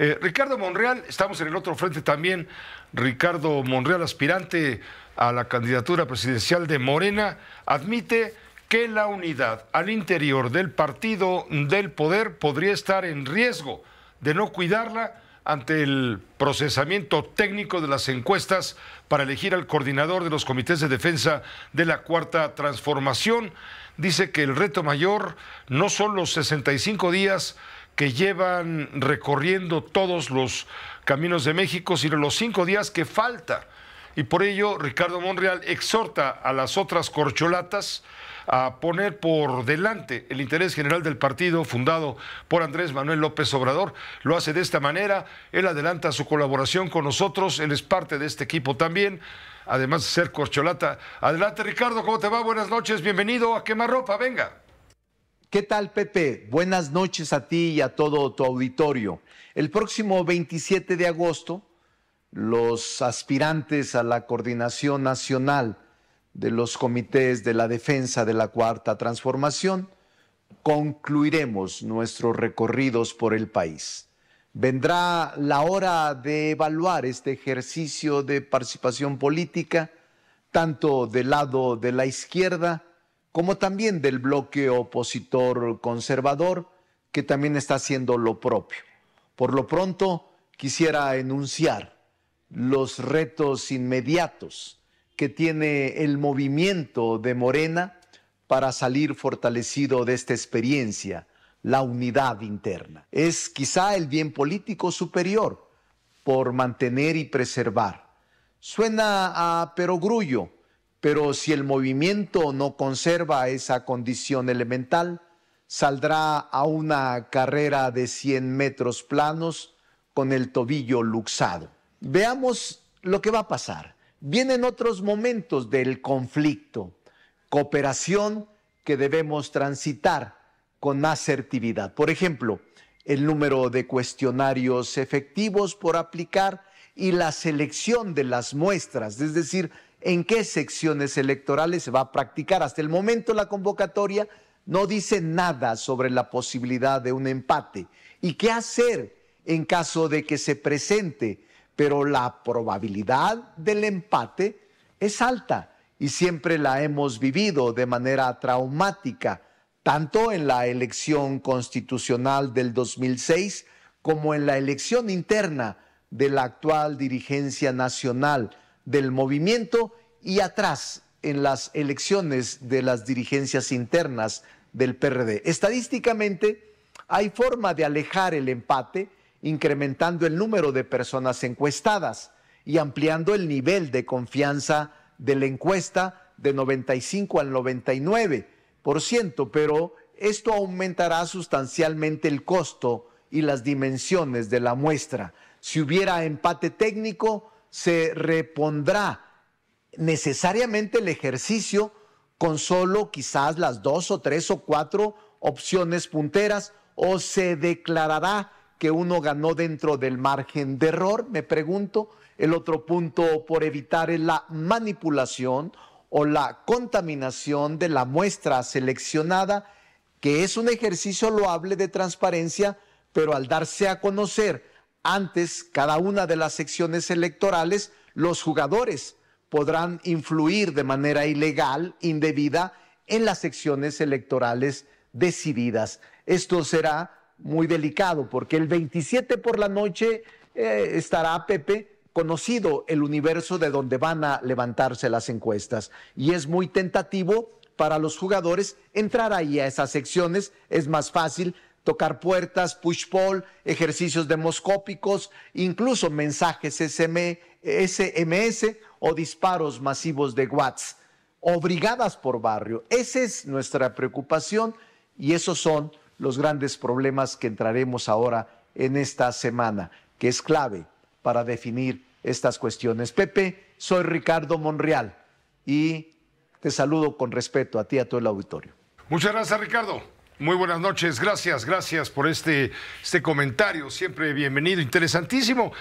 Eh, Ricardo Monreal, estamos en el otro frente también. Ricardo Monreal, aspirante a la candidatura presidencial de Morena, admite que la unidad al interior del partido del poder podría estar en riesgo de no cuidarla ante el procesamiento técnico de las encuestas para elegir al coordinador de los comités de defensa de la Cuarta Transformación. Dice que el reto mayor no son los 65 días que llevan recorriendo todos los caminos de México, sino los cinco días que falta. Y por ello, Ricardo Monreal exhorta a las otras corcholatas a poner por delante el interés general del partido fundado por Andrés Manuel López Obrador. Lo hace de esta manera, él adelanta su colaboración con nosotros, él es parte de este equipo también, además de ser corcholata. Adelante Ricardo, ¿cómo te va? Buenas noches, bienvenido a Quemarropa, venga. ¿Qué tal, Pepe? Buenas noches a ti y a todo tu auditorio. El próximo 27 de agosto, los aspirantes a la coordinación nacional de los comités de la defensa de la Cuarta Transformación concluiremos nuestros recorridos por el país. Vendrá la hora de evaluar este ejercicio de participación política, tanto del lado de la izquierda, como también del bloque opositor conservador, que también está haciendo lo propio. Por lo pronto, quisiera enunciar los retos inmediatos que tiene el movimiento de Morena para salir fortalecido de esta experiencia, la unidad interna. Es quizá el bien político superior por mantener y preservar. Suena a perogrullo, pero si el movimiento no conserva esa condición elemental, saldrá a una carrera de 100 metros planos con el tobillo luxado. Veamos lo que va a pasar. Vienen otros momentos del conflicto, cooperación que debemos transitar con asertividad. Por ejemplo, el número de cuestionarios efectivos por aplicar y la selección de las muestras, es decir, en qué secciones electorales se va a practicar. Hasta el momento la convocatoria no dice nada sobre la posibilidad de un empate y qué hacer en caso de que se presente, pero la probabilidad del empate es alta y siempre la hemos vivido de manera traumática, tanto en la elección constitucional del 2006 como en la elección interna de la actual dirigencia nacional del movimiento y atrás en las elecciones de las dirigencias internas del PRD. Estadísticamente, hay forma de alejar el empate incrementando el número de personas encuestadas y ampliando el nivel de confianza de la encuesta de 95 al 99%, pero esto aumentará sustancialmente el costo y las dimensiones de la muestra. Si hubiera empate técnico, se repondrá necesariamente el ejercicio con solo quizás las dos o tres o cuatro opciones punteras o se declarará que uno ganó dentro del margen de error, me pregunto. El otro punto por evitar es la manipulación o la contaminación de la muestra seleccionada, que es un ejercicio loable de transparencia, pero al darse a conocer antes, cada una de las secciones electorales, los jugadores podrán influir de manera ilegal, indebida, en las secciones electorales decididas. Esto será muy delicado porque el 27 por la noche estará eh, estará Pepe conocido el universo de donde van a levantarse las encuestas y es muy tentativo para los jugadores entrar ahí a esas secciones, es más fácil tocar puertas, push pull, ejercicios demoscópicos, incluso mensajes SMS o disparos masivos de watts, obligadas por barrio. Esa es nuestra preocupación y esos son los grandes problemas que entraremos ahora en esta semana, que es clave para definir estas cuestiones. Pepe, soy Ricardo Monreal y te saludo con respeto a ti y a todo el auditorio. Muchas gracias, Ricardo. Muy buenas noches, gracias, gracias por este, este comentario, siempre bienvenido, interesantísimo.